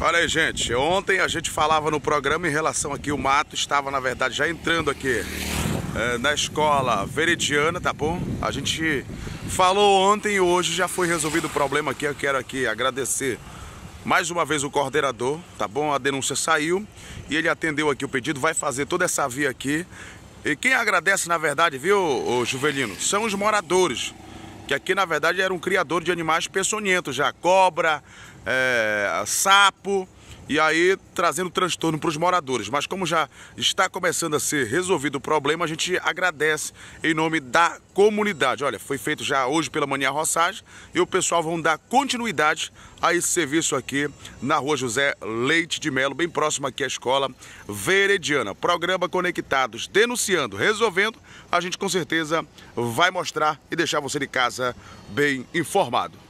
Olha aí, gente. Ontem a gente falava no programa em relação aqui, o mato estava, na verdade, já entrando aqui é, na escola verediana, tá bom? A gente falou ontem e hoje já foi resolvido o problema aqui. Eu quero aqui agradecer mais uma vez o coordenador, tá bom? A denúncia saiu e ele atendeu aqui o pedido, vai fazer toda essa via aqui. E quem agradece, na verdade, viu, Juvelino, são os moradores. Que aqui, na verdade, era um criador de animais peçonhentos já. Cobra, é, sapo, e aí trazendo transtorno para os moradores. Mas como já está começando a ser resolvido o problema, a gente agradece em nome da comunidade. Olha, foi feito já hoje pela manhã a roçagem e o pessoal vão dar continuidade a esse serviço aqui na rua José Leite de Melo, bem próximo aqui à escola Verediana. Programa Conectados, denunciando, resolvendo, a gente com certeza vai mostrar e deixar você de casa bem informado.